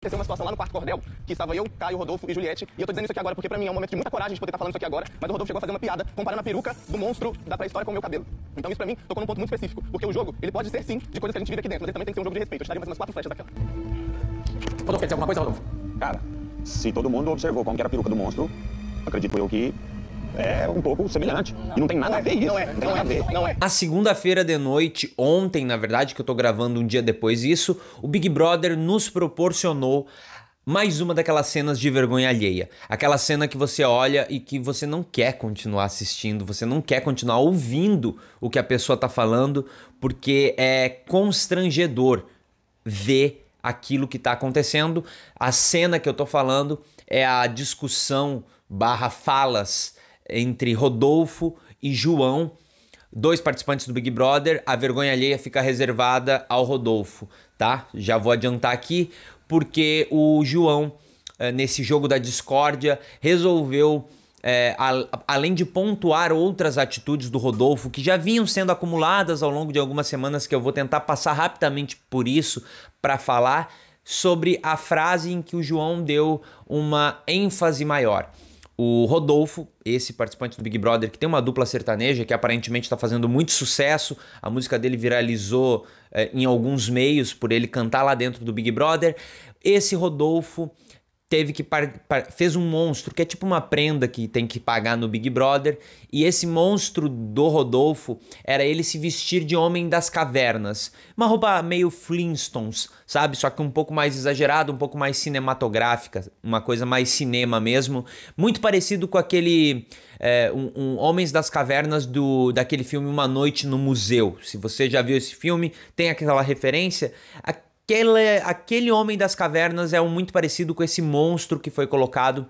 aconteceu uma situação lá no quarto cordel, que estava eu, Caio, Rodolfo e Juliette, e eu tô dizendo isso aqui agora porque pra mim é um momento de muita coragem de poder estar tá falando isso aqui agora, mas o Rodolfo chegou a fazer uma piada comparando a peruca do monstro da pré-história com o meu cabelo. Então isso pra mim tocou num ponto muito específico, porque o jogo, ele pode ser sim de coisas que a gente vive aqui dentro, mas ele também tem que ser um jogo de respeito. Eu te daria mais umas quatro flechas daquela. Rodolfo, quer dizer alguma coisa, Rodolfo? Cara, se todo mundo observou como era a peruca do monstro, acredito eu que é um pouco semelhante. Não. E não tem nada não a ver é, isso. Não é, não, não é, a ver, não é. A segunda-feira de noite, ontem, na verdade, que eu tô gravando um dia depois disso, o Big Brother nos proporcionou mais uma daquelas cenas de vergonha alheia. Aquela cena que você olha e que você não quer continuar assistindo, você não quer continuar ouvindo o que a pessoa tá falando, porque é constrangedor ver aquilo que tá acontecendo. A cena que eu tô falando é a discussão barra falas entre Rodolfo e João, dois participantes do Big Brother. A vergonha alheia fica reservada ao Rodolfo, tá? Já vou adiantar aqui, porque o João, eh, nesse jogo da discórdia, resolveu. É, eh, a, além de pontuar outras atitudes do Rodolfo que já vinham sendo acumuladas ao longo de algumas semanas, que eu vou tentar passar rapidamente por isso para falar sobre a frase em que o João deu uma ênfase maior. O Rodolfo, esse participante do Big Brother, que tem uma dupla sertaneja que aparentemente está fazendo muito sucesso, a música dele viralizou eh, em alguns meios por ele cantar lá dentro do Big Brother. Esse Rodolfo teve que fez um monstro que é tipo uma prenda que tem que pagar no Big Brother e esse monstro do Rodolfo era ele se vestir de homem das cavernas uma roupa meio Flintstones sabe só que um pouco mais exagerado um pouco mais cinematográfica uma coisa mais cinema mesmo muito parecido com aquele é, um, um homens das cavernas do daquele filme Uma Noite no Museu se você já viu esse filme tem aquela referência A aquele, aquele homem das cavernas é um muito parecido com esse monstro que foi colocado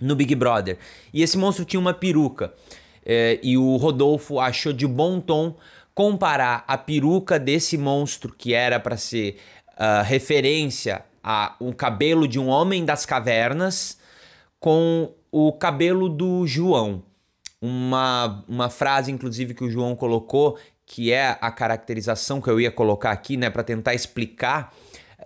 no Big Brother. E esse monstro tinha uma peruca. É, e o Rodolfo achou de bom tom comparar a peruca desse monstro, que era para ser uh, referência a um cabelo de um homem das cavernas, com o cabelo do João. Uma, uma frase, inclusive, que o João colocou, que é a caracterização que eu ia colocar aqui, né, para tentar explicar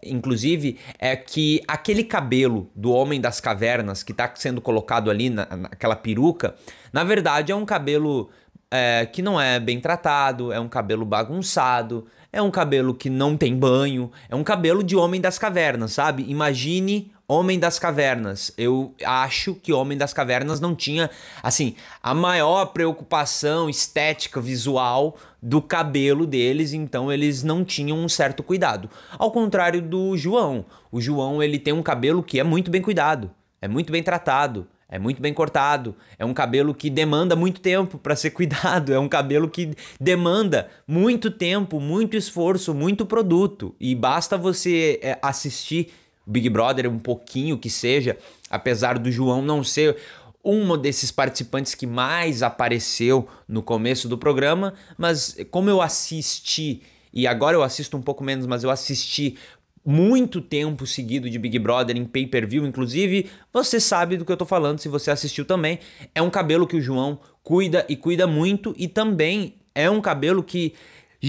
inclusive, é que aquele cabelo do Homem das Cavernas que está sendo colocado ali na, naquela peruca, na verdade é um cabelo é, que não é bem tratado, é um cabelo bagunçado, é um cabelo que não tem banho, é um cabelo de Homem das Cavernas, sabe? Imagine Homem das Cavernas. Eu acho que Homem das Cavernas não tinha, assim, a maior preocupação estética, visual do cabelo deles, então eles não tinham um certo cuidado. Ao contrário do João. O João, ele tem um cabelo que é muito bem cuidado, é muito bem tratado. É muito bem cortado, é um cabelo que demanda muito tempo para ser cuidado, é um cabelo que demanda muito tempo, muito esforço, muito produto. E basta você eh, assistir Big Brother, um pouquinho que seja, apesar do João não ser um desses participantes que mais apareceu no começo do programa, mas como eu assisti, e agora eu assisto um pouco menos, mas eu assisti muito tempo seguido de Big Brother em pay-per-view, inclusive, você sabe do que eu tô falando se você assistiu também. É um cabelo que o João cuida e cuida muito e também é um cabelo que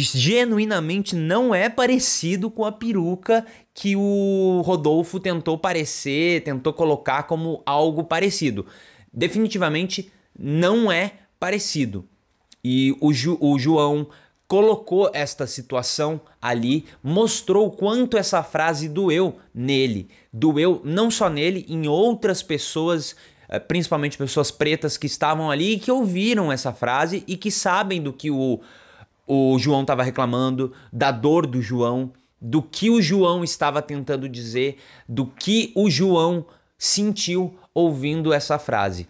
genuinamente não é parecido com a peruca que o Rodolfo tentou parecer, tentou colocar como algo parecido. Definitivamente não é parecido. E o, Ju, o João colocou esta situação ali, mostrou o quanto essa frase doeu nele. Doeu não só nele, em outras pessoas eh, principalmente pessoas pretas que estavam ali e que ouviram essa frase e que sabem do que o o João estava reclamando da dor do João, do que o João estava tentando dizer, do que o João sentiu ouvindo essa frase.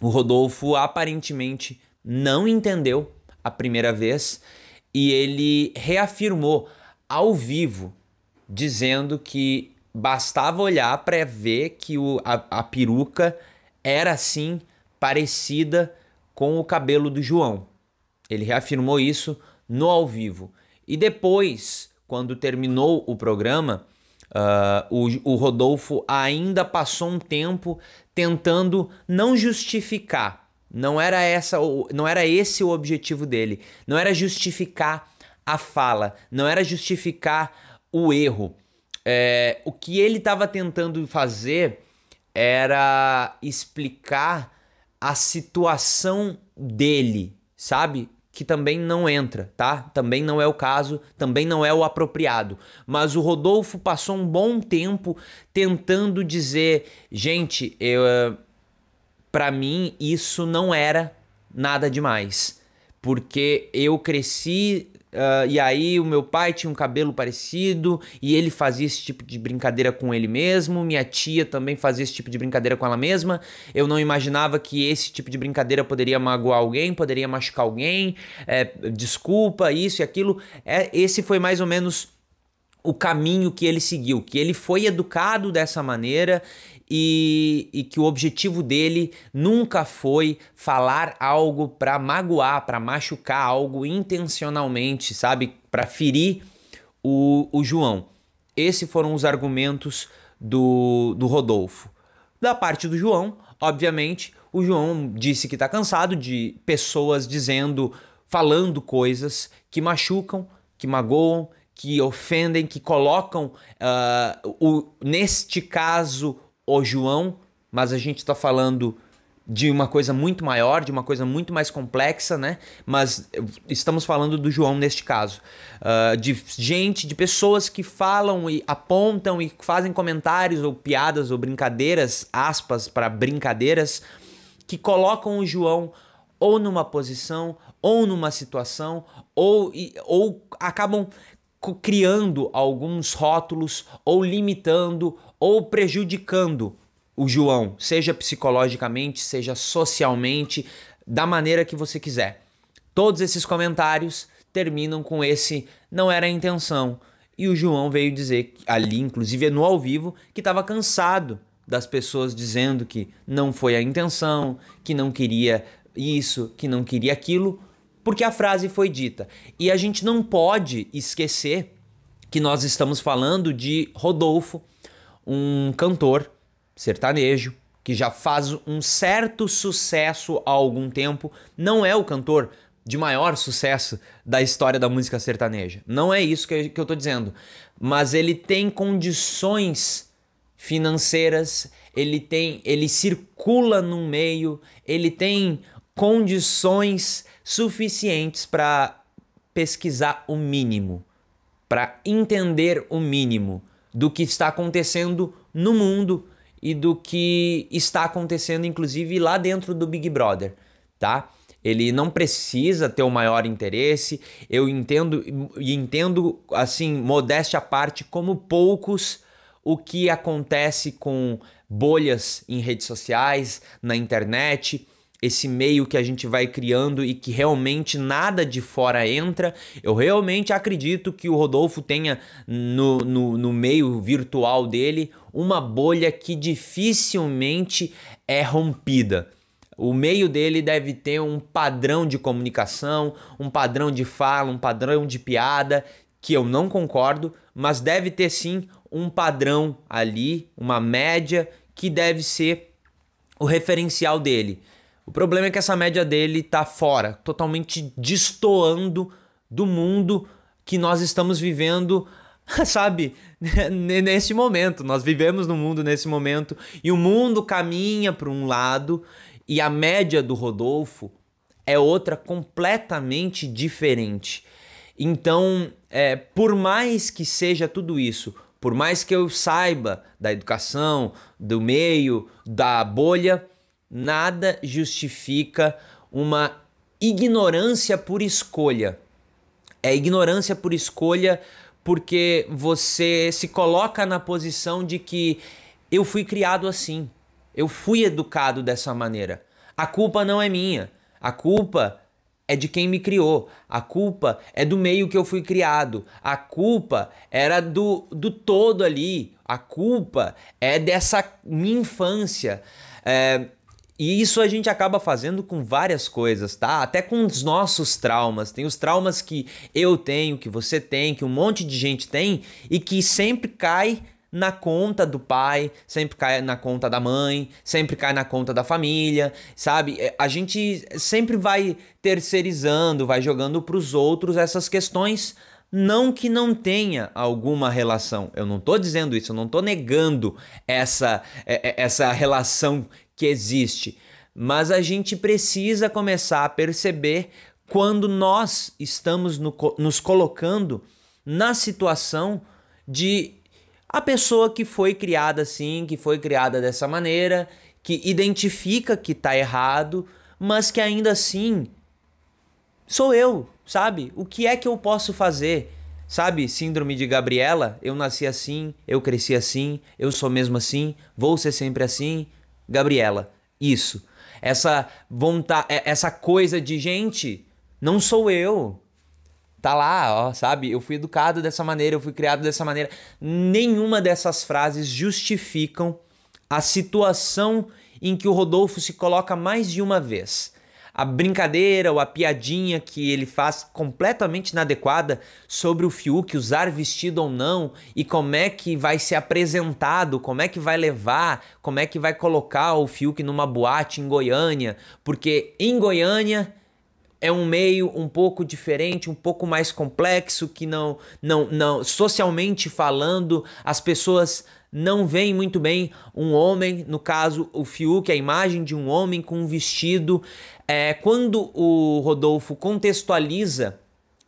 O Rodolfo aparentemente não entendeu a primeira vez e ele reafirmou ao vivo, dizendo que bastava olhar para ver que o, a, a peruca era assim parecida com o cabelo do João. Ele reafirmou isso no ao vivo. E depois, quando terminou o programa, uh, o, o Rodolfo ainda passou um tempo tentando não justificar. Não era essa, não era esse o objetivo dele. Não era justificar a fala, não era justificar o erro. É, o que ele estava tentando fazer era explicar a situação dele, sabe? que também não entra, tá? Também não é o caso, também não é o apropriado. Mas o Rodolfo passou um bom tempo tentando dizer, gente, eu, eh, para mim isso não era nada demais, porque eu cresci Uh, e aí o meu pai tinha um cabelo parecido e ele fazia esse tipo de brincadeira com ele mesmo. Minha tia também fazia esse tipo de brincadeira com ela mesma. Eu não imaginava que esse tipo de brincadeira poderia magoar alguém, poderia machucar alguém. É, desculpa, isso e aquilo. É, esse foi mais ou menos o caminho que ele seguiu, que ele foi educado dessa maneira e, e que o objetivo dele nunca foi falar algo para magoar, para machucar algo intencionalmente, sabe, para ferir o, o João. Esses foram os argumentos do, do Rodolfo. Da parte do João, obviamente, o João disse que está cansado de pessoas dizendo, falando coisas que machucam, que magoam que ofendem, que colocam, uh, o, neste caso, o João, mas a gente está falando de uma coisa muito maior, de uma coisa muito mais complexa, né? Mas estamos falando do João neste caso. Uh, de gente, de pessoas que falam e apontam e fazem comentários ou piadas ou brincadeiras, aspas para brincadeiras, que colocam o João ou numa posição, ou numa situação, ou, ou acabam criando alguns rótulos ou limitando ou prejudicando o João, seja psicologicamente, seja socialmente, da maneira que você quiser. Todos esses comentários terminam com esse não era a intenção. E o João veio dizer ali, inclusive no ao vivo, que estava cansado das pessoas dizendo que não foi a intenção, que não queria isso, que não queria aquilo, porque a frase foi dita. E a gente não pode esquecer que nós estamos falando de Rodolfo, um cantor sertanejo que já faz um certo sucesso há algum tempo, não é o cantor de maior sucesso da história da música sertaneja. Não é isso que eu estou dizendo. Mas ele tem condições financeiras, ele tem, ele circula no meio, ele tem condições suficientes para pesquisar o mínimo, para entender o mínimo do que está acontecendo no mundo e do que está acontecendo, inclusive, lá dentro do Big Brother, tá? Ele não precisa ter o maior interesse. Eu entendo e entendo, assim, modéstia à parte, como poucos o que acontece com bolhas em redes sociais, na internet esse meio que a gente vai criando e que realmente nada de fora entra. Eu realmente acredito que o Rodolfo tenha no, no, no meio virtual dele uma bolha que dificilmente é rompida. O meio dele deve ter um padrão de comunicação, um padrão de fala, um padrão de piada, que eu não concordo, mas deve ter sim um padrão ali, uma média que deve ser o referencial dele. O problema é que essa média dele tá fora, totalmente destoando do mundo que nós estamos vivendo, sabe? nesse momento, nós vivemos no mundo nesse momento e o mundo caminha para um lado e a média do Rodolfo é outra completamente diferente. Então, é, por mais que seja tudo isso, por mais que eu saiba da educação, do meio, da bolha, nada justifica uma ignorância por escolha. É ignorância por escolha porque você se coloca na posição de que eu fui criado assim, eu fui educado dessa maneira. A culpa não é minha, a culpa é de quem me criou, a culpa é do meio que eu fui criado, a culpa era do, do todo ali, a culpa é dessa minha infância. É, e isso a gente acaba fazendo com várias coisas, tá? Até com os nossos traumas. Tem os traumas que eu tenho, que você tem, que um monte de gente tem e que sempre cai na conta do pai, sempre cai na conta da mãe, sempre cai na conta da família, sabe? É, a gente sempre vai terceirizando, vai jogando para os outros essas questões, não que não tenha alguma relação. Eu não estou dizendo isso, eu não estou negando essa é, é, essa relação que existe, mas a gente precisa começar a perceber quando nós estamos no, nos colocando na situação de a pessoa que foi criada assim, que foi criada dessa maneira, que identifica que tá errado, mas que ainda assim sou eu, sabe? O que é que eu posso fazer? Sabe, síndrome de Gabriela, eu nasci assim, eu cresci assim, eu sou mesmo assim, vou ser sempre assim, Gabriela. Isso. Essa vontade, é, essa coisa de gente, não sou eu. Tá lá, ó, sabe? Eu fui educado dessa maneira, eu fui criado dessa maneira. Nenhuma dessas frases justificam a situação em que o Rodolfo se coloca mais de uma vez a brincadeira ou a piadinha que ele faz completamente inadequada sobre o Fiuk usar vestido ou não e como é que vai ser apresentado, como é que vai levar, como é que vai colocar o Fiuk numa boate em Goiânia, porque em Goiânia é um meio um pouco diferente, um pouco mais complexo, que não, não, não, socialmente falando, as pessoas não veem muito bem um homem, no caso o Fiuk, a imagem de um homem com um vestido. É, quando o Rodolfo contextualiza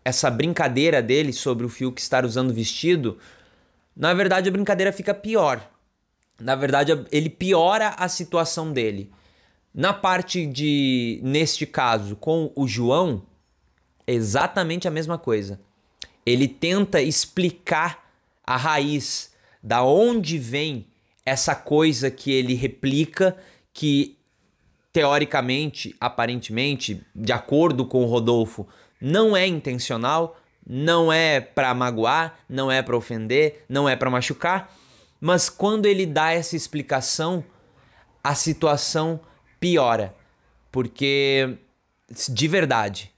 essa brincadeira dele sobre o Fiuk estar usando vestido, na verdade a brincadeira fica pior. Na verdade, ele piora a situação dele. Na parte de, neste caso, com o João, exatamente a mesma coisa. Ele tenta explicar a raiz, da onde vem essa coisa que ele replica, que teoricamente, aparentemente, de acordo com o Rodolfo, não é intencional, não é para magoar, não é para ofender, não é para machucar, mas quando ele dá essa explicação, a situação piora. Porque, de verdade,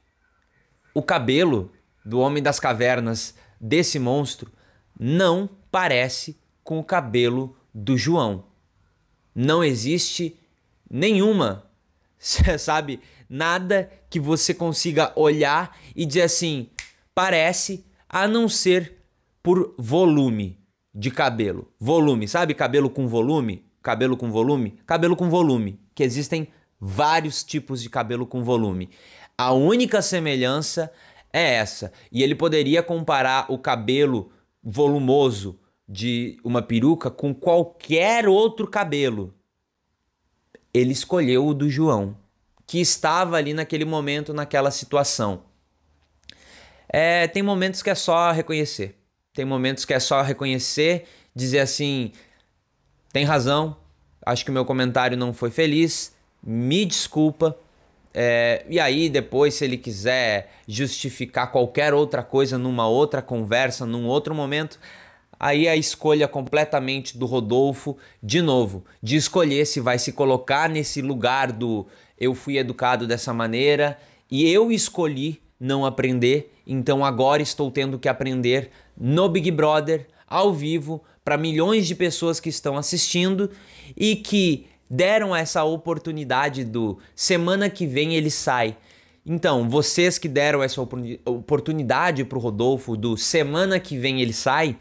o cabelo do Homem das Cavernas, desse monstro, não parece com o cabelo do João. Não existe nenhuma, sabe? Nada que você consiga olhar e dizer assim, parece, a não ser por volume de cabelo. Volume, sabe? Cabelo com volume cabelo com volume? Cabelo com volume, que existem vários tipos de cabelo com volume. A única semelhança é essa. E ele poderia comparar o cabelo volumoso de uma peruca com qualquer outro cabelo. Ele escolheu o do João, que estava ali naquele momento, naquela situação. É, tem momentos que é só reconhecer. Tem momentos que é só reconhecer, dizer assim: tem razão, acho que o meu comentário não foi feliz, me desculpa. É, e aí, depois, se ele quiser justificar qualquer outra coisa numa outra conversa, num outro momento, aí a escolha completamente do Rodolfo, de novo, de escolher se vai se colocar nesse lugar do eu fui educado dessa maneira e eu escolhi não aprender, então agora estou tendo que aprender no Big Brother, ao vivo, para milhões de pessoas que estão assistindo e que deram essa oportunidade do semana que vem ele sai. Então, vocês que deram essa oportunidade para o Rodolfo do semana que vem ele sai,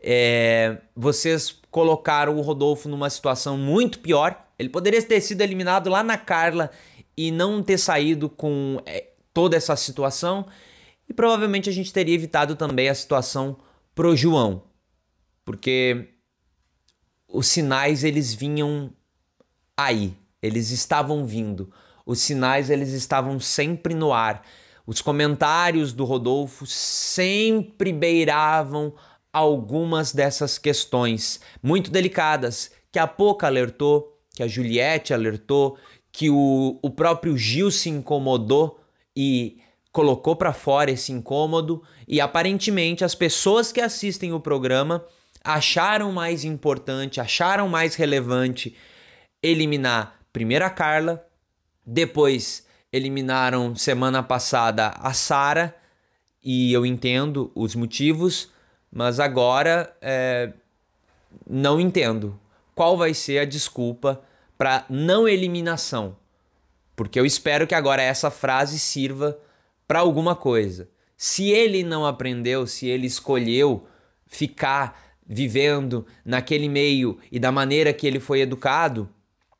é, vocês colocaram o Rodolfo numa situação muito pior. Ele poderia ter sido eliminado lá na Carla e não ter saído com é, toda essa situação. E provavelmente a gente teria evitado também a situação pro João porque os sinais eles vinham aí, eles estavam vindo. Os sinais eles estavam sempre no ar. Os comentários do Rodolfo sempre beiravam algumas dessas questões muito delicadas que a Poca alertou, que a Juliette alertou, que o, o próprio Gil se incomodou e colocou para fora esse incômodo e aparentemente as pessoas que assistem o programa acharam mais importante, acharam mais relevante eliminar primeiro a Carla, depois eliminaram semana passada a Sara, e eu entendo os motivos, mas agora é, não entendo qual vai ser a desculpa para não eliminação. Porque eu espero que agora essa frase sirva para alguma coisa. Se ele não aprendeu, se ele escolheu ficar vivendo naquele meio e da maneira que ele foi educado,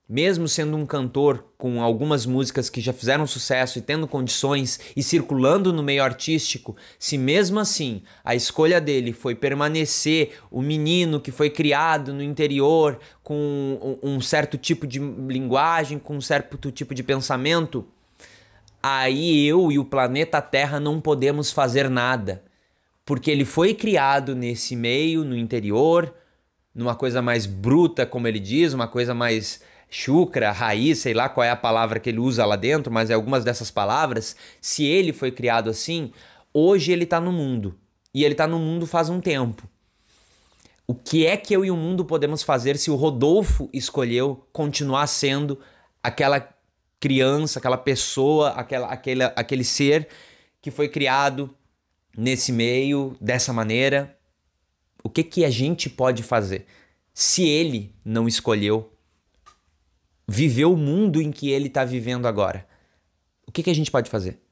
mesmo sendo um cantor com algumas músicas que já fizeram sucesso e tendo condições e circulando no meio artístico, se mesmo assim a escolha dele foi permanecer o menino que foi criado no interior com um certo tipo de linguagem, com um certo tipo de pensamento, aí eu e o planeta Terra não podemos fazer nada porque ele foi criado nesse meio, no interior, numa coisa mais bruta, como ele diz, uma coisa mais chucra, raiz, sei lá qual é a palavra que ele usa lá dentro, mas é algumas dessas palavras. Se ele foi criado assim, hoje ele está no mundo. E ele está no mundo faz um tempo. O que é que eu e o mundo podemos fazer se o Rodolfo escolheu continuar sendo aquela criança, aquela pessoa, aquela, aquele, aquele ser que foi criado nesse meio, dessa maneira, o que, que a gente pode fazer? Se ele não escolheu viver o mundo em que ele está vivendo agora, o que, que a gente pode fazer?